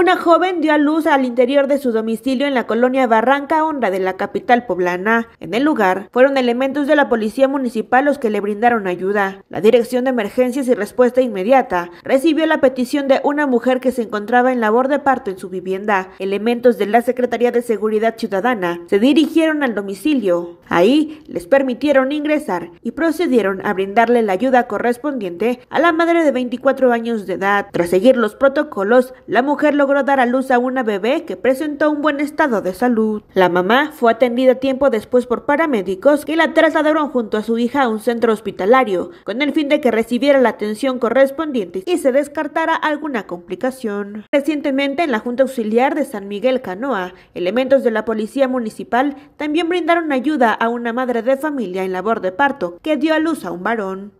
Una joven dio a luz al interior de su domicilio en la colonia Barranca Honda de la capital poblana. En el lugar fueron elementos de la policía municipal los que le brindaron ayuda. La Dirección de Emergencias y Respuesta Inmediata recibió la petición de una mujer que se encontraba en labor de parto en su vivienda. Elementos de la Secretaría de Seguridad Ciudadana se dirigieron al domicilio. Ahí les permitieron ingresar y procedieron a brindarle la ayuda correspondiente a la madre de 24 años de edad. Tras seguir los protocolos, la mujer logró dar a luz a una bebé que presentó un buen estado de salud. La mamá fue atendida tiempo después por paramédicos que la trasladaron junto a su hija a un centro hospitalario con el fin de que recibiera la atención correspondiente y se descartara alguna complicación. Recientemente en la Junta Auxiliar de San Miguel Canoa, elementos de la Policía Municipal también brindaron ayuda a una madre de familia en labor de parto que dio a luz a un varón.